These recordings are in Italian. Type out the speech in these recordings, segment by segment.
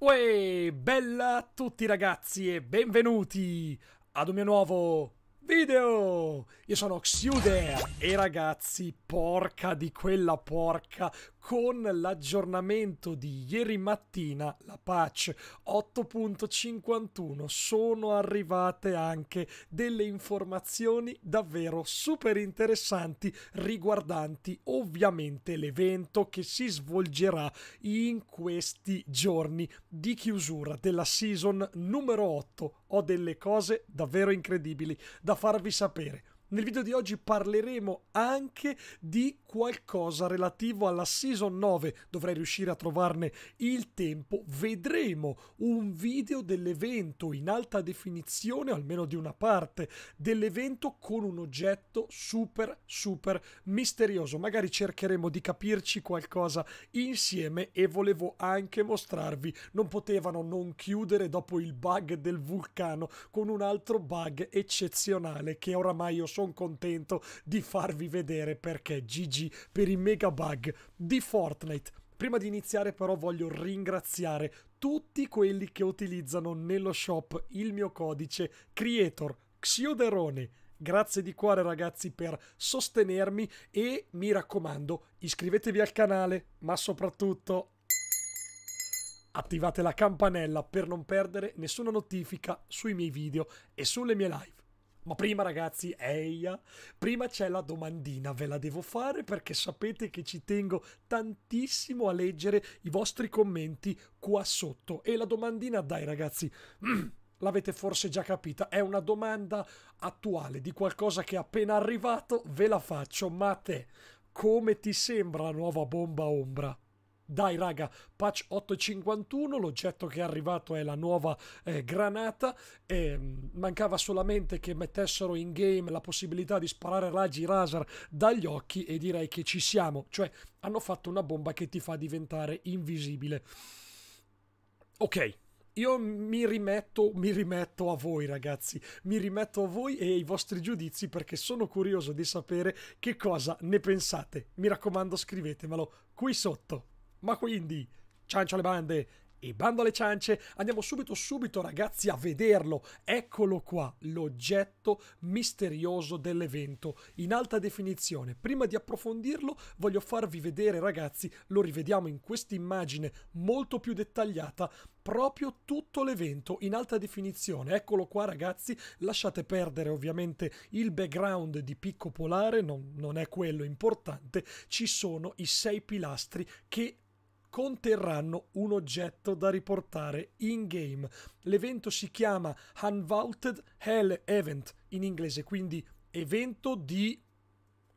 Uè, bella a tutti ragazzi e benvenuti ad un mio nuovo video! Io sono Xiudea e ragazzi, porca di quella porca, con l'aggiornamento di ieri mattina, la patch 8.51, sono arrivate anche delle informazioni davvero super interessanti riguardanti ovviamente l'evento che si svolgerà in questi giorni di chiusura della season numero 8. Ho delle cose davvero incredibili da farvi sapere. Nel video di oggi parleremo anche di qualcosa relativo alla Season 9, dovrei riuscire a trovarne il tempo. Vedremo un video dell'evento in alta definizione, almeno di una parte dell'evento, con un oggetto super super misterioso. Magari cercheremo di capirci qualcosa insieme e volevo anche mostrarvi, non potevano non chiudere dopo il bug del vulcano con un altro bug eccezionale che oramai ho sottolineato sono contento di farvi vedere perché GG per i mega bug di Fortnite. Prima di iniziare però voglio ringraziare tutti quelli che utilizzano nello shop il mio codice Creator Xioderone. Grazie di cuore ragazzi per sostenermi e mi raccomando iscrivetevi al canale ma soprattutto attivate la campanella per non perdere nessuna notifica sui miei video e sulle mie live. Ma prima ragazzi, eia, prima c'è la domandina, ve la devo fare perché sapete che ci tengo tantissimo a leggere i vostri commenti qua sotto. E la domandina, dai ragazzi, mm, l'avete forse già capita, è una domanda attuale di qualcosa che è appena arrivato, ve la faccio, ma a te, come ti sembra la nuova bomba ombra? Dai raga, patch 851, l'oggetto che è arrivato è la nuova eh, granata, e, ehm, mancava solamente che mettessero in game la possibilità di sparare raggi laser dagli occhi e direi che ci siamo, cioè hanno fatto una bomba che ti fa diventare invisibile. Ok, io mi rimetto, mi rimetto, a voi ragazzi, mi rimetto a voi e ai vostri giudizi perché sono curioso di sapere che cosa ne pensate. Mi raccomando scrivetemelo qui sotto. Ma quindi, ciancio alle bande e bando alle ciance, andiamo subito subito ragazzi a vederlo. Eccolo qua, l'oggetto misterioso dell'evento in alta definizione. Prima di approfondirlo voglio farvi vedere ragazzi, lo rivediamo in questa immagine molto più dettagliata, proprio tutto l'evento in alta definizione. Eccolo qua ragazzi, lasciate perdere ovviamente il background di picco polare, non, non è quello importante, ci sono i sei pilastri che conterranno un oggetto da riportare in game. L'evento si chiama Unvaulted Hell Event in inglese, quindi evento di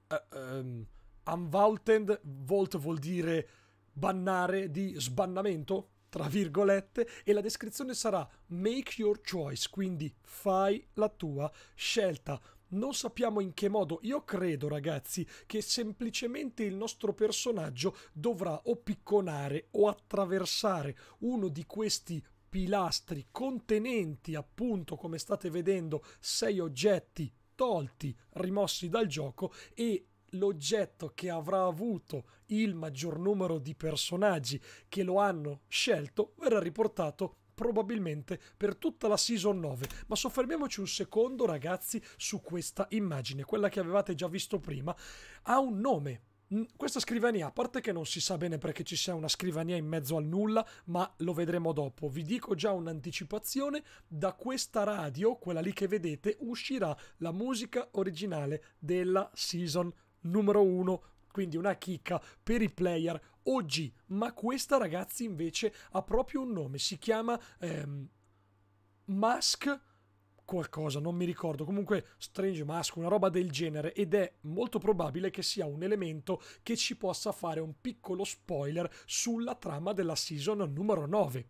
uh, um, Unvaulted, Vault vuol dire bannare, di sbannamento, tra virgolette, e la descrizione sarà Make Your Choice, quindi fai la tua scelta non sappiamo in che modo, io credo ragazzi che semplicemente il nostro personaggio dovrà o picconare o attraversare uno di questi pilastri contenenti appunto come state vedendo sei oggetti tolti, rimossi dal gioco e l'oggetto che avrà avuto il maggior numero di personaggi che lo hanno scelto verrà riportato probabilmente per tutta la season 9. Ma soffermiamoci un secondo, ragazzi, su questa immagine, quella che avevate già visto prima. Ha un nome. Questa scrivania, a parte che non si sa bene perché ci sia una scrivania in mezzo al nulla, ma lo vedremo dopo. Vi dico già un'anticipazione, da questa radio, quella lì che vedete, uscirà la musica originale della season numero 1, quindi una chicca per i player oggi, ma questa ragazzi invece ha proprio un nome, si chiama ehm, Mask qualcosa, non mi ricordo, comunque Strange Mask, una roba del genere ed è molto probabile che sia un elemento che ci possa fare un piccolo spoiler sulla trama della season numero 9.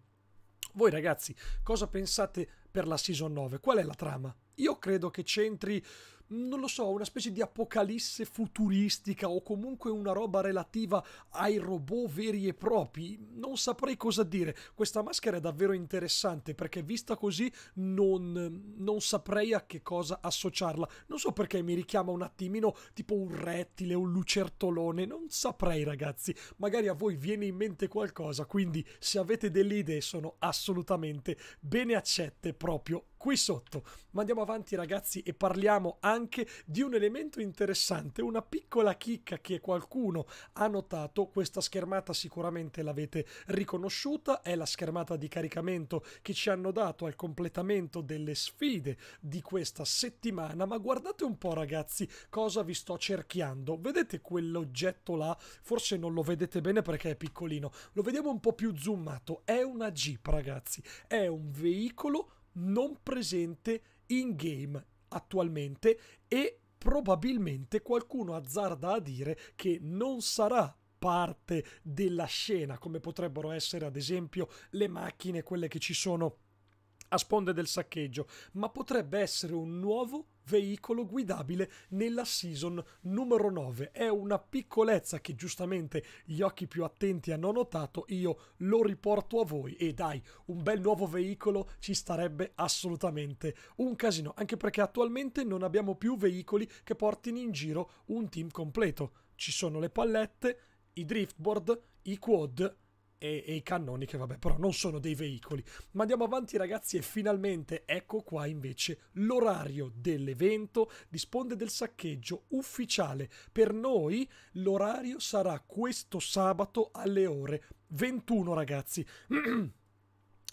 Voi ragazzi, cosa pensate per la season 9? Qual è la trama? Io credo che c'entri non lo so, una specie di apocalisse futuristica o comunque una roba relativa ai robot veri e propri. Non saprei cosa dire. Questa maschera è davvero interessante perché vista così non, non saprei a che cosa associarla. Non so perché mi richiama un attimino tipo un rettile, un lucertolone. Non saprei ragazzi. Magari a voi viene in mente qualcosa. Quindi se avete delle idee sono assolutamente bene accette proprio qui sotto. Ma andiamo avanti ragazzi e parliamo anche anche di un elemento interessante, una piccola chicca che qualcuno ha notato. Questa schermata sicuramente l'avete riconosciuta, è la schermata di caricamento che ci hanno dato al completamento delle sfide di questa settimana. Ma guardate un po', ragazzi, cosa vi sto cerchiando. Vedete quell'oggetto là? Forse non lo vedete bene perché è piccolino. Lo vediamo un po' più zoomato. È una Jeep, ragazzi. È un veicolo non presente in game attualmente e probabilmente qualcuno azzarda a dire che non sarà parte della scena come potrebbero essere ad esempio le macchine, quelle che ci sono a sponde del saccheggio, ma potrebbe essere un nuovo veicolo guidabile nella season numero 9. È una piccolezza che giustamente gli occhi più attenti hanno notato, io lo riporto a voi e dai, un bel nuovo veicolo ci starebbe assolutamente un casino, anche perché attualmente non abbiamo più veicoli che portino in giro un team completo. Ci sono le pallette, i driftboard, i quad e, e, i cannoni che vabbè però non sono dei veicoli. Ma andiamo avanti ragazzi e finalmente ecco qua invece l'orario dell'evento disponde del saccheggio ufficiale. Per noi l'orario sarà questo sabato alle ore 21 ragazzi.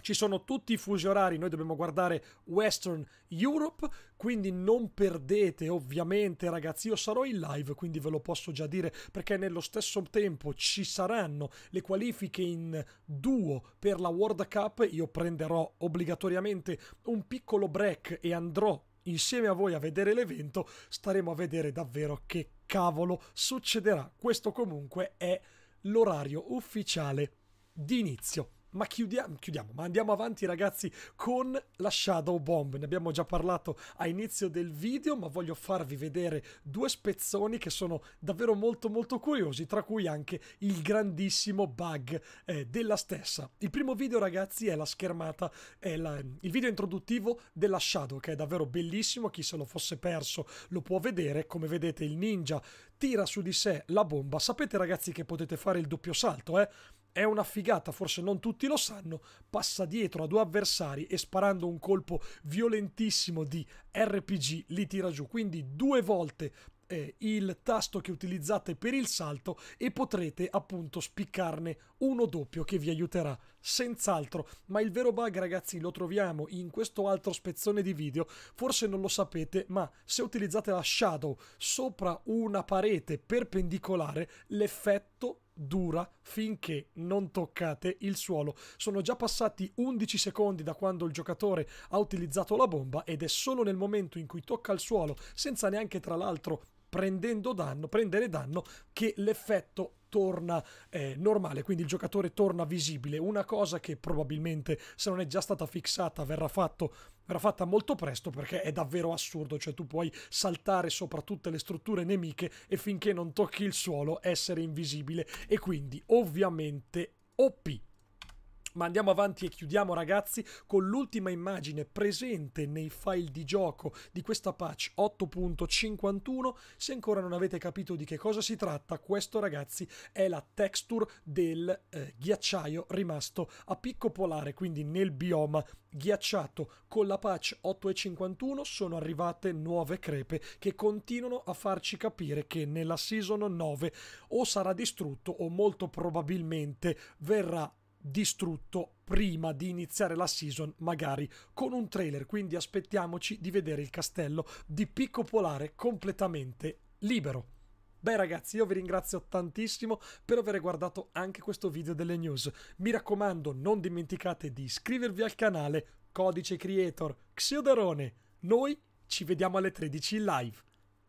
ci sono tutti i fusi orari, noi dobbiamo guardare Western Europe, quindi non perdete ovviamente ragazzi, io sarò in live, quindi ve lo posso già dire, perché nello stesso tempo ci saranno le qualifiche in duo per la World Cup, io prenderò obbligatoriamente un piccolo break e andrò insieme a voi a vedere l'evento, staremo a vedere davvero che cavolo succederà. Questo comunque è l'orario ufficiale di inizio. Ma chiudiamo, chiudiamo, ma andiamo avanti ragazzi con la Shadow Bomb. Ne abbiamo già parlato a inizio del video, ma voglio farvi vedere due spezzoni che sono davvero molto molto curiosi, tra cui anche il grandissimo bug eh, della stessa. Il primo video ragazzi è la schermata, è la, il video introduttivo della Shadow, che è davvero bellissimo, chi se lo fosse perso lo può vedere. Come vedete il ninja tira su di sé la bomba. Sapete ragazzi che potete fare il doppio salto, eh? È una figata, forse non tutti lo sanno, passa dietro a due avversari e sparando un colpo violentissimo di RPG li tira giù. Quindi due volte eh, il tasto che utilizzate per il salto e potrete appunto spiccarne uno doppio che vi aiuterà senz'altro ma il vero bug ragazzi lo troviamo in questo altro spezzone di video forse non lo sapete ma se utilizzate la shadow sopra una parete perpendicolare l'effetto dura finché non toccate il suolo. Sono già passati 11 secondi da quando il giocatore ha utilizzato la bomba ed è solo nel momento in cui tocca il suolo, senza neanche tra l'altro prendendo danno, prendere danno che l'effetto torna eh, normale, quindi il giocatore torna visibile, una cosa che probabilmente se non è già stata fissata verrà, fatto, verrà fatta molto presto perché è davvero assurdo, cioè tu puoi saltare sopra tutte le strutture nemiche e finché non tocchi il suolo essere invisibile e quindi ovviamente OP ma andiamo avanti e chiudiamo ragazzi con l'ultima immagine presente nei file di gioco di questa patch 8.51. Se ancora non avete capito di che cosa si tratta, questo ragazzi è la texture del eh, ghiacciaio rimasto a picco polare, quindi nel bioma ghiacciato. Con la patch 8.51 sono arrivate nuove crepe che continuano a farci capire che nella season 9 o sarà distrutto o molto probabilmente verrà distrutto prima di iniziare la season magari con un trailer quindi aspettiamoci di vedere il castello di picco polare completamente libero Beh ragazzi, io vi ringrazio tantissimo per aver guardato anche questo video delle news. Mi raccomando, non dimenticate di iscrivervi al canale Codice Creator Xioderone. Noi ci vediamo alle 13 in live.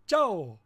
Ciao!